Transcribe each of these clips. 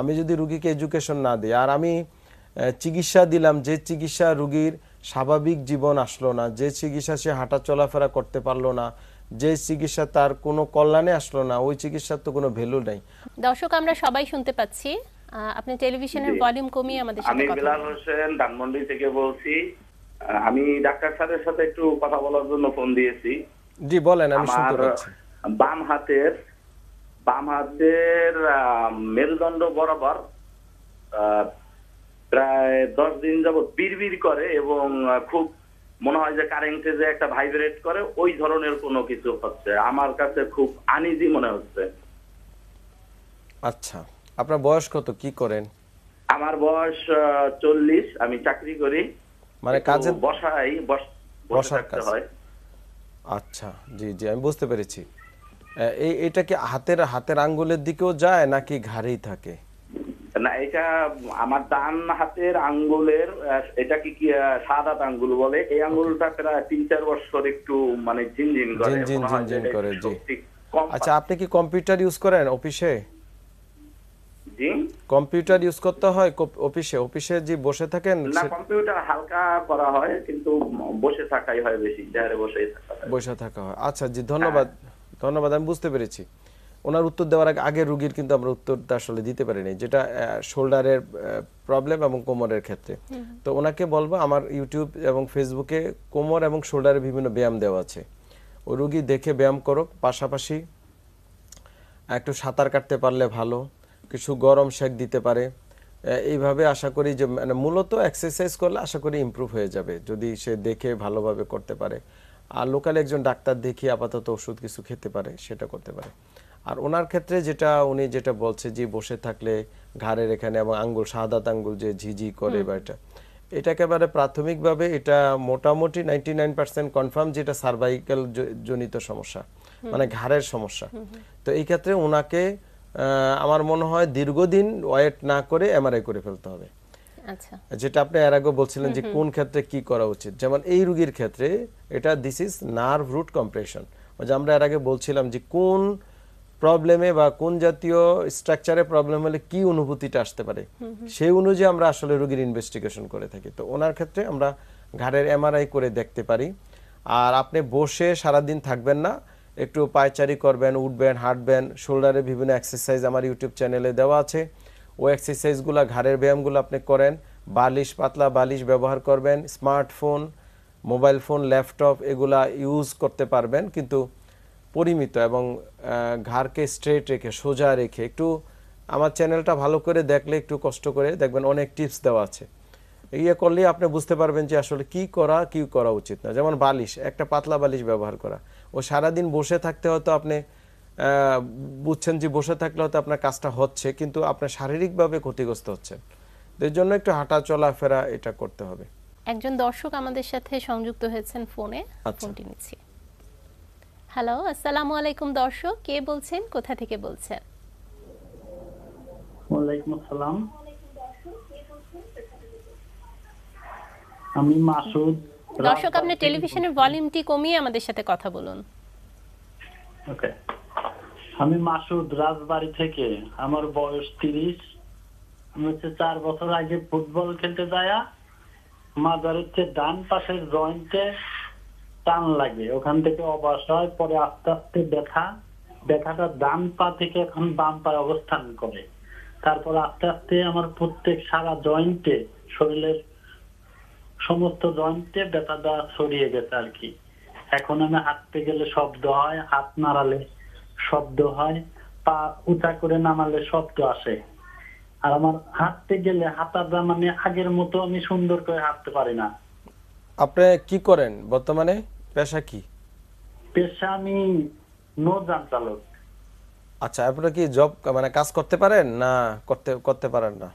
আমি যদি রুগীকে এজুকেশন না দিই আর আমি চিকিৎসা দিলাম যে চিকিৎসা রুগীর স্বাভাবিক জীবন আসলো না যে চিকিৎসা সে হাঁটা চলাফেরা করতে পারলো না যে চিকিৎসা তার কোনো কল্যাণে আসলো না ওই চিকিৎসার তো কোনো ভ্যালু নাই দর্শক আমরা সবাই শুনতে পাচ্ছি আপনি টেলিভিশনের ভলিউম কমিয়ে আমাদের সাথে কথা আমি বিলাল হোসেন ধানমন্ডি থেকে বলছি আমি ডাক্তার স্যারের সাথে একটু কথা বলার জন্য ফোন দিয়েছি জি বলেন আমি শুনতে পাচ্ছি বাম হাতের বাম হাতের মেরুদণ্ড বরাবর প্রায় দশ দিন যাবৎ বিড়বিড় করে এবং খুব মনে হয় যে কারেন্টে যে একটা ভাইব্রেট করে ওই ধরনের কোনো কিছু হচ্ছে আমার কাছে খুব আনিজি মনে হচ্ছে আচ্ছা আপনার বয়স কত কি করেন আমার বয়স চল্লিশ আমি চাকরি করি মানে কাজে বসাই বসার কাজ হয় আচ্ছা জি জি আমি বুঝতে পেরেছি এটা কি হাতের হাতের আঙ্গুলের দিকেও যায় নাকি ঘাড়েই থাকে না এটা আমার ডান হাতের আঙ্গুলের এটা কি সাদাত আঙ্গুল বলে এই আঙ্গুলটা প্রায় তিন চার বছর একটু মানে ঝিনঝিন করে ঝিনঝিন করে জি আচ্ছা আপনি কি কম্পিউটার ইউজ করেন অফিসে জি কম্পিউটার ইউজ করতে হয় অফিসে অফিসে যে বসে থাকেন না কম্পিউটার হালকা করা হয় কিন্তু বসে থাকাই হয় বেশি চেয়ারে বসে থাকা বসে থাকা হয় আচ্ছা জি ধন্যবাদ হ্যাঁ। ধন্যবাদ আমি বুঝতে পেরেছি ওনার উত্তর দেওয়ার আগে রুগীর কিন্তু আমরা উত্তরটা আসলে দিতে পারিনি যেটা শোল্ডারের প্রবলেম এবং কোমরের ক্ষেত্রে তো ওনাকে বলবো আমার ইউটিউব এবং ফেসবুকে কোমর এবং শোল্ডারে বিভিন্ন ব্যায়াম দেওয়া আছে ও রুগী দেখে ব্যায়াম করো পাশাপাশি একটু সাঁতার কাটতে পারলে ভালো কিছু গরম শেক দিতে পারে এইভাবে আশা করি যে মানে মূলত এক্সারসাইজ করলে আশা করি ইম্প্রুভ হয়ে যাবে যদি সে দেখে ভালোভাবে করতে পারে আর লোকাল একজন ডাক্তার দেখিয়ে আপাতত ওষুধ কিছু খেতে পারে সেটা করতে পারে আর ওনার ক্ষেত্রে যেটা উনি যেটা বলছে যে বসে থাকলে ঘাড়ের এখানে এবং আঙ্গুল সাদাত আঙ্গুল যে ঝিঝি করে বা এটা এটা একেবারে প্রাথমিকভাবে এটা মোটামুটি নাইনটি নাইন পার্সেন্ট কনফার্ম যেটা সার্ভাইকাল জনিত সমস্যা মানে ঘাড়ের সমস্যা তো এই ক্ষেত্রে ওনাকে আমার মনে হয় দীর্ঘদিন ওয়েট না করে এমআরআই করে ফেলতে হবে আচ্ছা যেটা আপনি এর আগে বলছিলেন যে কোন ক্ষেত্রে কি করা উচিত যেমন এই রোগীর ক্ষেত্রে এটা this is nerve root compression মানে আমরা এর আগে বলছিলাম যে কোন প্রবলেমে বা কোন জাতীয় স্ট্রাকচারে প্রবলেম হলে কি অনুভূতিটা আসতে পারে সেই অনুযায়ী আমরা আসলে রোগীর ইনভেস্টিগেশন করে থাকি তো ওনার ক্ষেত্রে আমরা ঘাড়ের এমআরআই করে দেখতে পারি আর আপনি বসে সারা দিন থাকবেন না একটু পায়চারি করবেন উঠবেন হাঁটবেন শোল্ডারে বিভিন্ন এক্সারসাইজ আমার ইউটিউব চ্যানেলে দেওয়া আছে ও এক্সারসাইজগুলো ঘাড়ের ব্যায়ামগুলো আপনি করেন বালিশ পাতলা বালিশ ব্যবহার করবেন স্মার্টফোন মোবাইল ফোন ল্যাপটপ এগুলা ইউজ করতে পারবেন কিন্তু পরিমিত এবং ঘাড়কে স্ট্রেট রেখে সোজা রেখে একটু আমার চ্যানেলটা ভালো করে দেখলে একটু কষ্ট করে দেখবেন অনেক টিপস দেওয়া আছে ইয়ে করলেই আপনি বুঝতে পারবেন যে আসলে কি করা কি করা উচিত না যেমন বালিশ একটা পাতলা বালিশ ব্যবহার করা ও সারাদিন বসে থাকতে হয়তো আপনি বুঝছেন যে বসে থাকলে হয়তো আপনার কাজটা হচ্ছে কিন্তু আপনার শারীরিকভাবে ক্ষতিগ্রস্ত হচ্ছেন এর জন্য একটু হাঁটা চলাফেরা এটা করতে হবে একজন দর্শক আমাদের সাথে সংযুক্ত হয়েছেন ফোনে আচ্ছা। ফোনটি নিচ্ছি হ্যালো আসসালামু আলাইকুম দর্শক কে বলছেন কোথা থেকে বলছেন আমি মাসুদ দর্শক আপনি টেলিভিশনের ভলিউমটি কমিয়ে আমাদের সাথে কথা বলুন ওকে আমি মাসুদ রাজবাড়ি থেকে আমার বয়স তিরিশ আমি হচ্ছে চার বছর আগে ফুটবল খেলতে যায়া মাজার হচ্ছে ডান পাশের জয়েন্টে টান লাগে ওখান থেকে অবাস হয় পরে আস্তে আস্তে ব্যথা ব্যথাটা ডান পা থেকে এখন বাম পায়ে অবস্থান করে তারপর আস্তে আস্তে আমার প্রত্যেক সারা জয়েন্টে শরীরের সমস্ত জয়েন্টে ব্যথাটা ছড়িয়ে গেছে আর কি এখন আমি হাঁটতে গেলে শব্দ হয় হাত নাড়ালে শব্দ হয় পা উঁচা করে নামালে শব্দ আসে আর আমার হাঁটতে গেলে হাঁটাটা মানে আগের মতো আমি সুন্দর করে হাঁটতে পারি না আপনি কি করেন বর্তমানে পেশা কি পেশা আমি নৌযান চালক আচ্ছা আপনি কি জব মানে কাজ করতে পারেন না করতে করতে পারেন না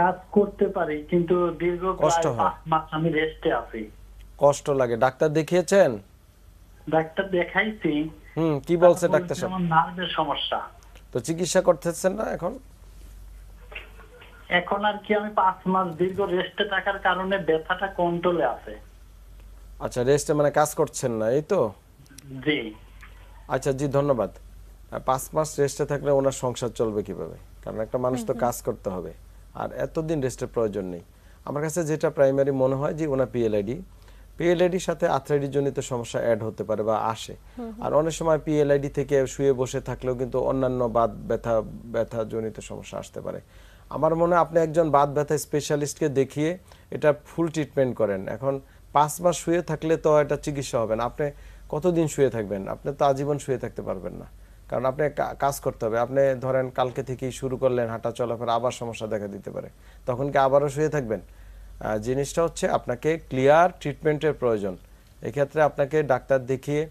কাজ করতে পারি কিন্তু দীর্ঘ কষ্ট হয় আমি রেস্টে আছি কষ্ট লাগে ডাক্তার দেখিয়েছেন ডাক্তার দেখাইছি হুম কি বলছে ডাক্তার সাহেব নার্ভের সমস্যা তো চিকিৎসা করতেছেন না এখন এখন আর কি আমি পাঁচ মাস দীর্ঘ রেস্টে থাকার কারণে ব্যথাটা কন্ট্রোলে আছে আচ্ছা রেস্টে মানে কাজ করছেন না এই তো জি আচ্ছা জি ধন্যবাদ পাঁচ মাস রেস্টে থাকলে ওনার সংসার চলবে কিভাবে কারণ একটা মানুষ তো কাজ করতে হবে আর এতদিন রেস্টের প্রয়োজন নেই আমার কাছে যেটা প্রাইমারি মনে হয় যে ওনার পিএলআইডি পিএলআইডির সাথে আর্থ্রাইটিস জনিত সমস্যা অ্যাড হতে পারে বা আসে আর অনেক সময় পিএলআইডি থেকে শুয়ে বসে থাকলেও কিন্তু অন্যান্য বাদ ব্যথা ব্যথা জনিত সমস্যা আসতে পারে আমার মনে হয় আপনি একজন বাদ ব্যথা স্পেশালিস্টকে দেখিয়ে এটা ফুল ট্রিটমেন্ট করেন এখন পাঁচ মাস শুয়ে থাকলে তো এটা চিকিৎসা হবে না আপনি কতদিন শুয়ে থাকবেন আপনি তো আজীবন শুয়ে থাকতে পারবেন না কারণ আপনি কাজ করতে হবে আপনি ধরেন কালকে থেকেই শুরু করলেন হাঁটা চলাফেরা আবার সমস্যা দেখা দিতে পারে তখন কি আবারও শুয়ে থাকবেন জিনিসটা হচ্ছে আপনাকে ক্লিয়ার ট্রিটমেন্টের প্রয়োজন এক্ষেত্রে আপনাকে ডাক্তার দেখিয়ে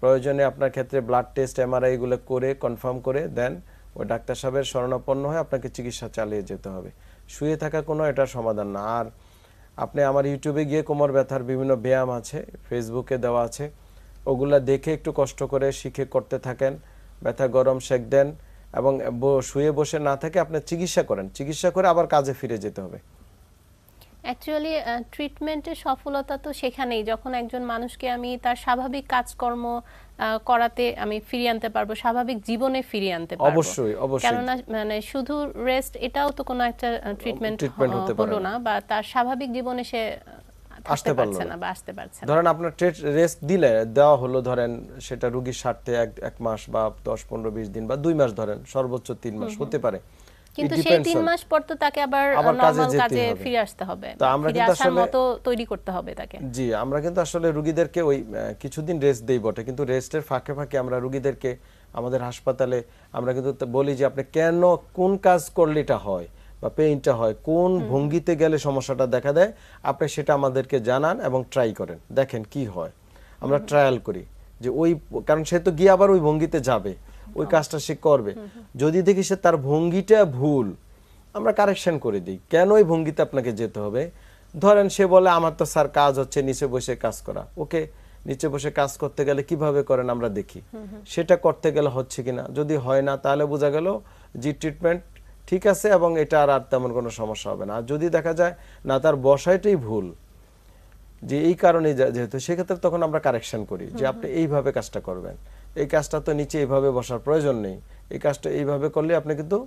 প্রয়োজনে আপনার ক্ষেত্রে ব্লাড টেস্ট এমআরআই এগুলো করে কনফার্ম করে দেন ওই ডাক্তার সাহেবের শরণাপন্ন হয়ে আপনাকে চিকিৎসা চালিয়ে যেতে হবে শুয়ে থাকা কোনো এটা সমাধান না আর আপনি আমার ইউটিউবে গিয়ে কোমর ব্যথার বিভিন্ন ব্যায়াম আছে ফেসবুকে দেওয়া আছে ওগুলো দেখে একটু কষ্ট করে শিখে করতে থাকেন ব্যথা গরম সেক দেন এবং শুয়ে বসে না থাকে আপনার চিকিৎসা করেন চিকিৎসা করে আবার কাজে ফিরে যেতে হবে অ্যাকচুয়ালি ট্রিটমেন্টের uh, সফলতা তো সেখানেই যখন একজন মানুষকে আমি তার স্বাভাবিক কাজকর্ম করাতে আমি ফিরিয়ে আনতে পারবো স্বাভাবিক জীবনে ফিরিয়ে আনতে পারবো অবশ্যই অবশ্যই কেননা মানে শুধু রেস্ট এটাও তো কোনো একটা ট্রিটমেন্ট হলো না বা তার স্বাভাবিক জীবনে সে আসতে পারছে না বা আসতে পারছে না ধরেন আপনার রেস্ট দিলে দেওয়া হলো ধরেন সেটা রোগীর স্বার্থে এক এক মাস বা 10 15 20 দিন বা দুই মাস ধরেন সর্বোচ্চ তিন মাস হতে পারে কিন্তু সেই তিন মাস পর তো তাকে আবার নরমাল কাজে ফিরে আসতে হবে তো আমরা কিন্তু আসলে মতো তৈরি করতে হবে তাকে জি আমরা কিন্তু আসলে রোগীদেরকে ওই কিছুদিন রেস্ট দেই বটে কিন্তু রেস্টের ফাঁকে ফাঁকে আমরা রোগীদেরকে আমাদের হাসপাতালে আমরা কিন্তু বলি যে আপনি কেন কোন কাজ করলে এটা হয় বা পেইনটা হয় কোন ভঙ্গিতে গেলে সমস্যাটা দেখা দেয় আপনি সেটা আমাদেরকে জানান এবং ট্রাই করেন দেখেন কি হয় আমরা ট্রায়াল করি যে ওই কারণ সে তো গিয়ে আবার ওই ভঙ্গিতে যাবে ওই কাজটা সে করবে যদি দেখি সে তার ভঙ্গিটা ভুল আমরা কারেকশন করে দিই কেন ওই ভঙ্গিতে আপনাকে যেতে হবে ধরেন সে বলে আমার তো স্যার কাজ হচ্ছে নিচে বসে কাজ করা ওকে নিচে বসে কাজ করতে গেলে কিভাবে করেন আমরা দেখি সেটা করতে গেলে হচ্ছে কিনা যদি হয় না তাহলে বোঝা গেল যে ট্রিটমেন্ট ঠিক আছে এবং এটা আর আর তেমন কোনো সমস্যা হবে না আর যদি দেখা যায় না তার বসাইটাই ভুল যে এই কারণে যেহেতু সেক্ষেত্রে তখন আমরা কারেকশন করি যে আপনি এইভাবে কাজটা করবেন এই কাজটা তো নিচে এইভাবে বসার প্রয়োজন নেই এই কাজটা এইভাবে করলে আপনি কিন্তু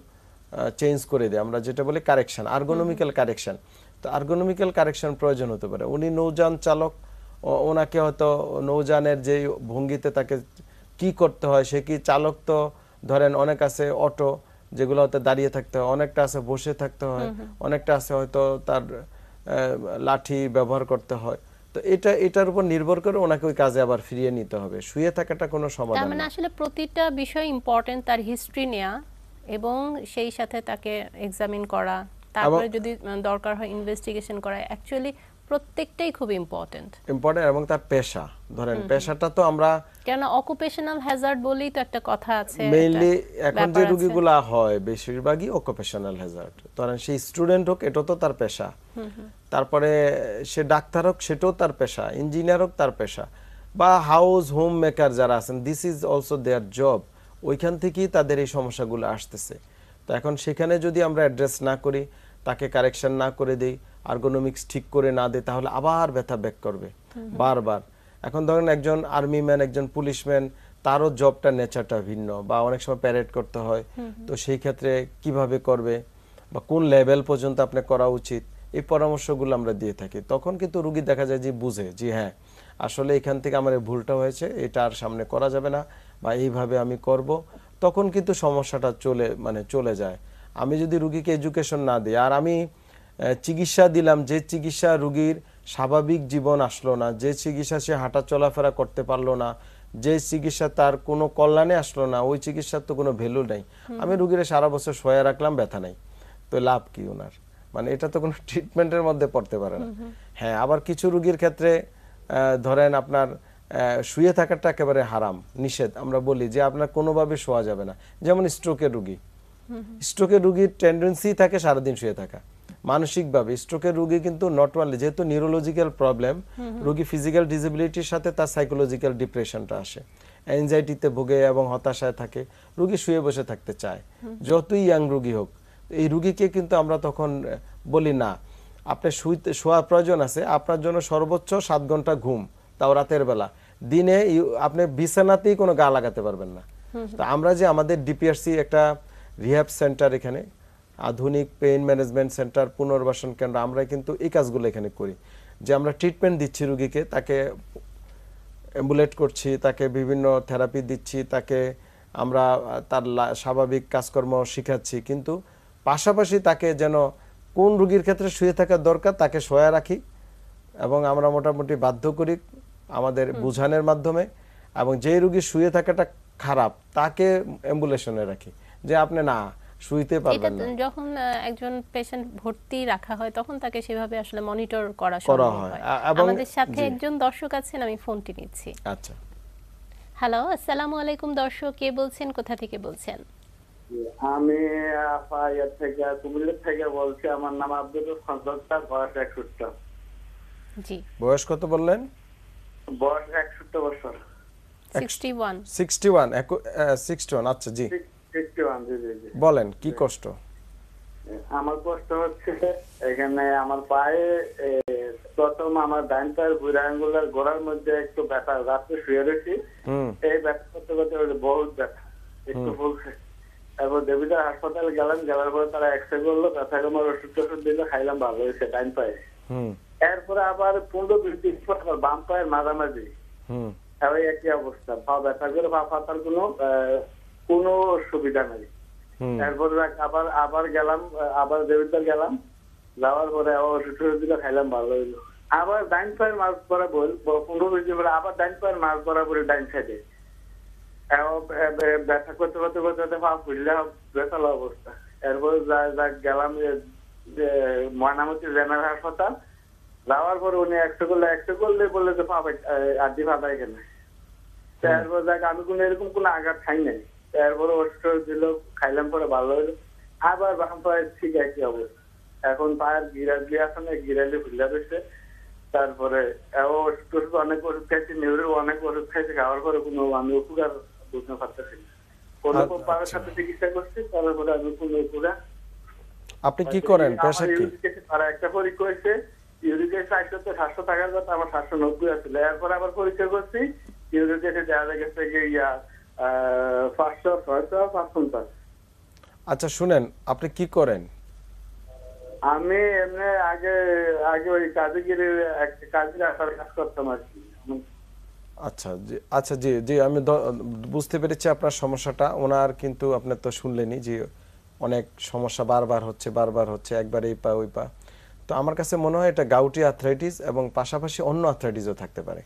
চেঞ্জ করে দেয় আমরা যেটা বলি কারেকশান আর্গোনমিক্যাল কারেকশান তো আর্গোনমিক্যাল কারেকশান প্রয়োজন হতে পারে উনি নৌযান চালক ওনাকে হয়তো নৌযানের যে ভঙ্গিতে তাকে কি করতে হয় সে কি চালক তো ধরেন অনেক আছে অটো যেগুলো হয়তো দাঁড়িয়ে থাকতে হয় অনেকটা আছে বসে থাকতে হয় অনেকটা আছে হয়তো তার লাঠি ব্যবহার করতে হয় তো এটা এটার উপর নির্ভর করে ওনাকে ওই কাজে আবার ফিরিয়ে নিতে হবে শুয়ে থাকাটা কোনো সমাধান মানে আসলে প্রতিটা বিষয় ইম্পর্টেন্ট তার হিস্ট্রি নেয়া এবং সেই সাথে তাকে এক্সামিন করা তারপরে যদি দরকার হয় ইনভেস্টিগেশন করা অ্যাকচুয়ালি প্রত্যেকটাই খুব ইম্পর্টেন্ট ইম্পর্টেন্ট এবং তার পেশা ধরেন পেশাটা তো আমরা কেন অকুপেশনাল হ্যাজার্ড বলেই তো একটা কথা আছে মেইনলি এখন যে রোগীগুলো হয় বেশিরভাগই অকুপেশনাল হ্যাজার্ড ধরেন সে স্টুডেন্ট হোক এটাও তো তার পেশা তারপরে সে ডাক্তার হোক সেটাও তার পেশা ইঞ্জিনিয়ার হোক তার পেশা বা হাউস হোম মেকার যারা আছেন this is also their job ওইখান থেকেই তাদের এই সমস্যাগুলো আসতেছে তো এখন সেখানে যদি আমরা অ্যাড্রেস না করি তাকে কারেকশন না করে দিই আর্গোনমিক্স ঠিক করে না দেয় তাহলে আবার ব্যথা ব্যাক করবে বারবার এখন ধরেন একজন আর্মি ম্যান একজন পুলিশম্যান তারও জবটা নেচারটা ভিন্ন বা অনেক সময় প্যারেড করতে হয় তো সেই ক্ষেত্রে কিভাবে করবে বা কোন লেভেল পর্যন্ত আপনি করা উচিত এই পরামর্শগুলো আমরা দিয়ে থাকি তখন কিন্তু রুগী দেখা যায় যে বুঝে যে হ্যাঁ আসলে এখান থেকে আমার ভুলটা হয়েছে এটা আর সামনে করা যাবে না বা এইভাবে আমি করব তখন কিন্তু সমস্যাটা চলে মানে চলে যায় আমি যদি রুগীকে এডুকেশন না দিই আর আমি চিকিৎসা দিলাম যে চিকিৎসা রুগীর স্বাভাবিক জীবন আসলো না যে চিকিৎসা সে হাঁটা চলাফেরা করতে পারলো না যে চিকিৎসা তার কোনো কল্যাণে আসলো না ওই চিকিৎসার তো কোনো ভ্যালু নাই আমি রুগীরা সারা বছর শোয়া রাখলাম ব্যথা নাই তো লাভ কি ওনার মানে এটা তো কোনো ট্রিটমেন্টের মধ্যে পড়তে পারে না হ্যাঁ আবার কিছু রুগীর ক্ষেত্রে ধরেন আপনার শুয়ে থাকাটা একেবারে হারাম নিষেধ আমরা বলি যে আপনার কোনোভাবে শোয়া যাবে না যেমন স্ট্রোকের রুগী স্ট্রোকের রুগীর টেন্ডেন্সি থাকে সারাদিন শুয়ে থাকা মানসিকভাবে স্ট্রোকের রোগী কিন্তু নট অনলি যেহেতু নিউরোলজিক্যাল প্রবলেম রোগী ফিজিক্যাল ডিসেবিলিটির সাথে তার সাইকোলজিক্যাল ডিপ্রেশনটা আসে অ্যাংজাইটিতে ভোগে এবং হতাশায় থাকে রুগী শুয়ে বসে থাকতে চায় যতই ইয়াং রুগী হোক এই রুগীকে কিন্তু আমরা তখন বলি না আপনার শুইতে শোয়ার প্রয়োজন আছে আপনার জন্য সর্বোচ্চ সাত ঘন্টা ঘুম তাও রাতের বেলা দিনে আপনি বিছানাতেই কোনো গা লাগাতে পারবেন না তো আমরা যে আমাদের ডিপিআরসি একটা রিহ্যাব সেন্টার এখানে আধুনিক পেইন ম্যানেজমেন্ট সেন্টার পুনর্বাসন কেন্দ্র আমরা কিন্তু এই কাজগুলো এখানে করি যে আমরা ট্রিটমেন্ট দিচ্ছি রুগীকে তাকে অ্যাম্বুলেট করছি তাকে বিভিন্ন থেরাপি দিচ্ছি তাকে আমরা তার স্বাভাবিক কাজকর্ম শিখাচ্ছি কিন্তু পাশাপাশি তাকে যেন কোন রুগীর ক্ষেত্রে শুয়ে থাকা দরকার তাকে শোয়া রাখি এবং আমরা মোটামুটি বাধ্য করি আমাদের বুঝানের মাধ্যমে এবং যে রুগী শুয়ে থাকাটা খারাপ তাকে অ্যাম্বুলেশনে রাখি যে আপনি না শুইতে পারবেন না যখন একজন پیشنট ভর্তি রাখা হয় তখন তাকে সেভাবে আসলে মনিটর করা সম্ভব হয় আমাদের সাথে একজন দর্শক আছেন আমি ফোনটি নিচ্ছি আচ্ছা হ্যালো আসসালামু আলাইকুম দর্শক কে বলছেন কোথা থেকে বলছেন আমি আফায়াত থেকে কুমিল্লা থেকে বলছি আমার নাম আব্দুল খন্দক সন্তোষা বয়স একষট্টি জি বয়স কত বললেন বয়স একষট্টি বছর 61 61 61 আচ্ছা জি বলেন কি কষ্ট আমার কষ্ট হচ্ছে এখানে আমার পায়ে প্রথম আমার ডান পায়ের বুড়া গোড়ার মধ্যে একটু ব্যথা রাত্রে শুয়ে রয়েছি এই ব্যথা করতে করতে বহুত ব্যথা একটু বলছে তারপর দেবীদার হাসপাতালে গেলাম গেলার পরে তারা এক্সরে করলো ব্যথা কমার ওষুধ টষুধ দিল খাইলাম ভালো হয়েছে ডান পায়ে এরপরে আবার পনেরো বিশ দিন পর আবার বাম পায়ের মাঝামাঝি একই অবস্থা পা ব্যথা করে পা ফাতার কোনো কোনো সুবিধা নাই তারপর আবার আবার গেলাম আবার দেবিদ্বার গেলাম যাওয়ার পরে আবার ওষুধ দিলে খাইলাম ভালো হইলো আবার ডাইন পায়ের মাছ বল পনেরো কেজি বলে আবার ডাইন পায়ের মাছ বলে ডাইন খাইতে ব্যথা করতে করতে করতে পা ফুললে বেতাল অবস্থা এরপর যা গেলাম ময়নামতি জেনারেল হাসপাতাল যাওয়ার পর উনি একটা করলে একটা করলে বললে যে পা আড্ডি ফাঁপাই গেলে তারপর যাক আমি কোনো এরকম কোনো আঘাত খাই নাই তারপরে ওষুধ দিল খাইলাম পরে ভালো হলো আবার বাম পায়ের ঠিক একই অবস্থা এখন পায়ের গিরালি আছে না গিরালি ফুলা দিচ্ছে তারপরে ওষুধ অনেক ওষুধ খাইছি নিউরো অনেক ওষুধ খাইছি খাওয়ার পরে কোনো আমি উপকার বুঝতে পারতেছি কোনো আচ্ছা। পাওয়ার সাথে চিকিৎসা করছি তারপরে আমি কোনো উপকার আপনি কি করেন পেশা কি আর একটা পরীক্ষা হয়েছে ইউরিক অ্যাসিড তো 700 টাকার কথা আমার 790 আছিল এরপর আবার পরীক্ষা করছি ইউরিক অ্যাসিড দেখা গেছে যে ইয়া আচ্ছা শুনেন আপনি কি করেন আমি এমনি আগে আগে ওই কাজ করতাম আর আচ্ছা জি আচ্ছা জি জি আমি বুঝতে পেরেছি আপনার সমস্যাটা ওনার কিন্তু আপনার তো শুনলেনি যে অনেক সমস্যা বারবার হচ্ছে বারবার হচ্ছে একবার এই পা ওই পা তো আমার কাছে মনে হয় এটা গাউটি আর্থ্রাইটিস এবং পাশাপাশি অন্য আর্থ্রাইটিসও থাকতে পারে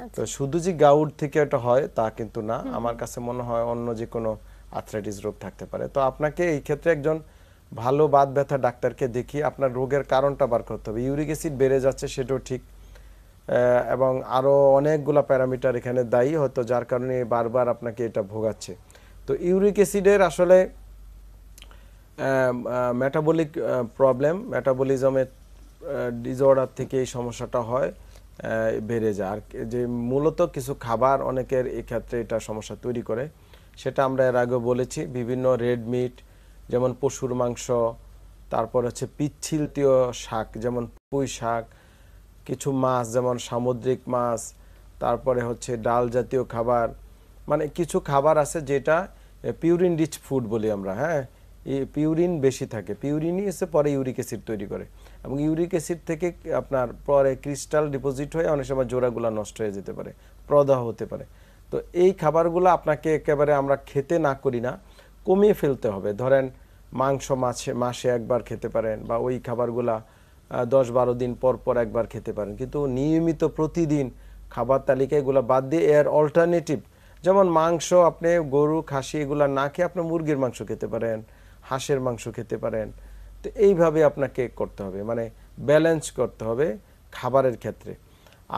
তো আচ্ছা। শুধু যে গাউড থেকে এটা হয় তা কিন্তু না আমার কাছে মনে হয় অন্য যে কোনো আর্থ্রাইটিস রোগ থাকতে পারে তো আপনাকে এই ক্ষেত্রে একজন ভালো বাত ব্যথা ডাক্তারকে দেখি আপনার রোগের কারণটা বার করতে হবে ইউরিক অ্যাসিড বেড়ে যাচ্ছে সেটাও ঠিক এবং আরও অনেকগুলো প্যারামিটার এখানে দায়ী হয়তো যার কারণে বারবার আপনাকে এটা ভোগাচ্ছে তো ইউরিক অ্যাসিডের আসলে মেটাবলিক প্রবলেম মেটাবলিজমের ডিজঅর্ডার থেকে এই সমস্যাটা হয় বেড়ে যায় আর যে মূলত কিছু খাবার অনেকের এক্ষেত্রে এটা সমস্যা তৈরি করে সেটা আমরা এর আগেও বলেছি বিভিন্ন রেড মিট যেমন পশুর মাংস তারপর হচ্ছে পিচ্ছিলতীয় শাক যেমন পুঁই শাক কিছু মাছ যেমন সামুদ্রিক মাছ তারপরে হচ্ছে ডাল জাতীয় খাবার মানে কিছু খাবার আছে যেটা পিউরিন রিচ ফুড বলি আমরা হ্যাঁ পিউরিন বেশি থাকে পিউরিনই এসে পরে ইউরিক অ্যাসিড তৈরি করে এবং ইউরিক অ্যাসিড থেকে আপনার পরে ক্রিস্টাল ডিপোজিট হয়ে অনেক সময় জোড়াগুলো নষ্ট হয়ে যেতে পারে প্রদাহ হতে পারে তো এই খাবারগুলো আপনাকে একেবারে আমরা খেতে না করি না কমিয়ে ফেলতে হবে ধরেন মাংস মাছে মাসে একবার খেতে পারেন বা ওই খাবারগুলা দশ বারো দিন পর পর একবার খেতে পারেন কিন্তু নিয়মিত প্রতিদিন খাবার তালিকা এগুলো বাদ দিয়ে এর অল্টারনেটিভ যেমন মাংস আপনি গরু খাসি এগুলো না খেয়ে আপনি মুরগির মাংস খেতে পারেন হাঁসের মাংস খেতে পারেন তো এইভাবে আপনাকে করতে হবে মানে ব্যালেন্স করতে হবে খাবারের ক্ষেত্রে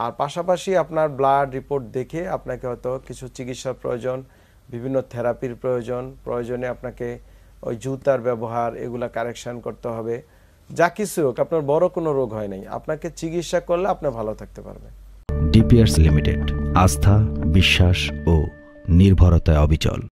আর পাশাপাশি আপনার ব্লাড রিপোর্ট দেখে আপনাকে হয়তো কিছু চিকিৎসার প্রয়োজন বিভিন্ন থেরাপির প্রয়োজন প্রয়োজনে আপনাকে ওই জুতার ব্যবহার এগুলা কারেকশান করতে হবে যা কিছু হোক আপনার বড় কোনো রোগ হয় নাই আপনাকে চিকিৎসা করলে আপনি ভালো থাকতে পারবেন ডিপিআরস লিমিটেড আস্থা বিশ্বাস ও নির্ভরতায় অবিচল